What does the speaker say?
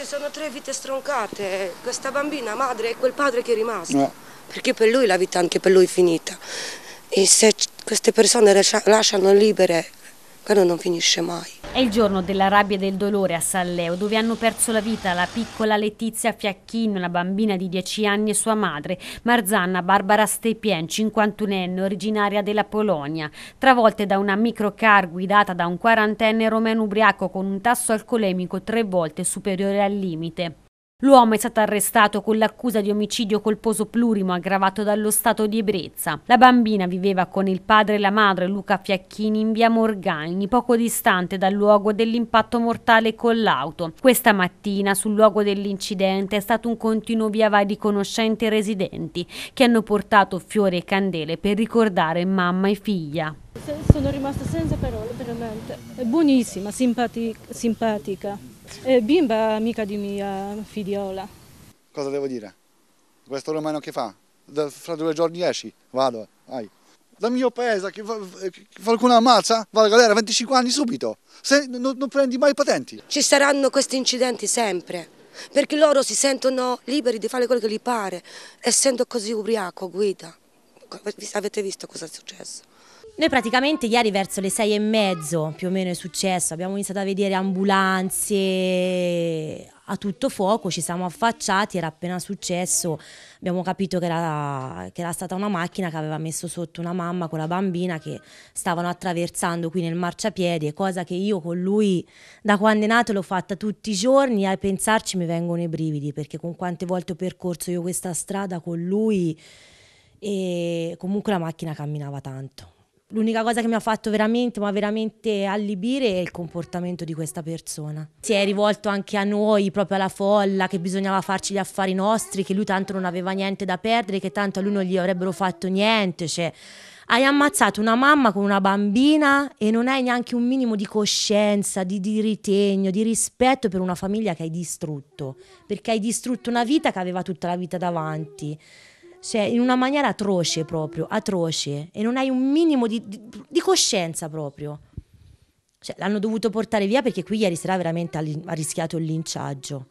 Ci sono tre vite stroncate, questa bambina, madre e quel padre che è rimasto. Eh. Perché per lui la vita anche per lui è finita. E se queste persone lasciano libere però non finisce mai. È il giorno della rabbia e del dolore a San Leo, dove hanno perso la vita la piccola Letizia Fiacchino, una bambina di 10 anni, e sua madre, Marzanna Barbara Stepien, 51enne, originaria della Polonia, travolte da una microcar guidata da un quarantenne romeno ubriaco con un tasso alcolemico tre volte superiore al limite. L'uomo è stato arrestato con l'accusa di omicidio colposo plurimo aggravato dallo stato di ebbrezza. La bambina viveva con il padre e la madre Luca Fiacchini in via Morgagni, poco distante dal luogo dell'impatto mortale con l'auto. Questa mattina sul luogo dell'incidente è stato un continuo via vai di conoscenti e residenti che hanno portato fiori e candele per ricordare mamma e figlia. Sono rimasta senza parole, veramente. È buonissima, simpatica. simpatica. Eh, bimba amica di mia figliola. Cosa devo dire? Questo romano che fa? Da, fra due giorni esci, vado, vai. Dal mio paese che, che qualcuno ammazza, va alla galera 25 anni subito, se non, non prendi mai patenti. Ci saranno questi incidenti sempre perché loro si sentono liberi di fare quello che gli pare, essendo così ubriaco guida. Avete visto cosa è successo? Noi praticamente ieri verso le sei e mezzo più o meno è successo, abbiamo iniziato a vedere ambulanze a tutto fuoco, ci siamo affacciati, era appena successo, abbiamo capito che era, che era stata una macchina che aveva messo sotto una mamma con la bambina che stavano attraversando qui nel marciapiede, cosa che io con lui da quando è nato l'ho fatta tutti i giorni, a pensarci mi vengono i brividi perché con quante volte ho percorso io questa strada con lui e comunque la macchina camminava tanto L'unica cosa che mi ha fatto veramente, ma veramente allibire è il comportamento di questa persona. Si è rivolto anche a noi, proprio alla folla, che bisognava farci gli affari nostri, che lui tanto non aveva niente da perdere, che tanto a lui non gli avrebbero fatto niente. Cioè, hai ammazzato una mamma con una bambina e non hai neanche un minimo di coscienza, di, di ritegno, di rispetto per una famiglia che hai distrutto, perché hai distrutto una vita che aveva tutta la vita davanti cioè in una maniera atroce proprio, atroce, e non hai un minimo di, di, di coscienza proprio. Cioè, l'hanno dovuto portare via perché qui ieri sera veramente ha, ha rischiato il linciaggio.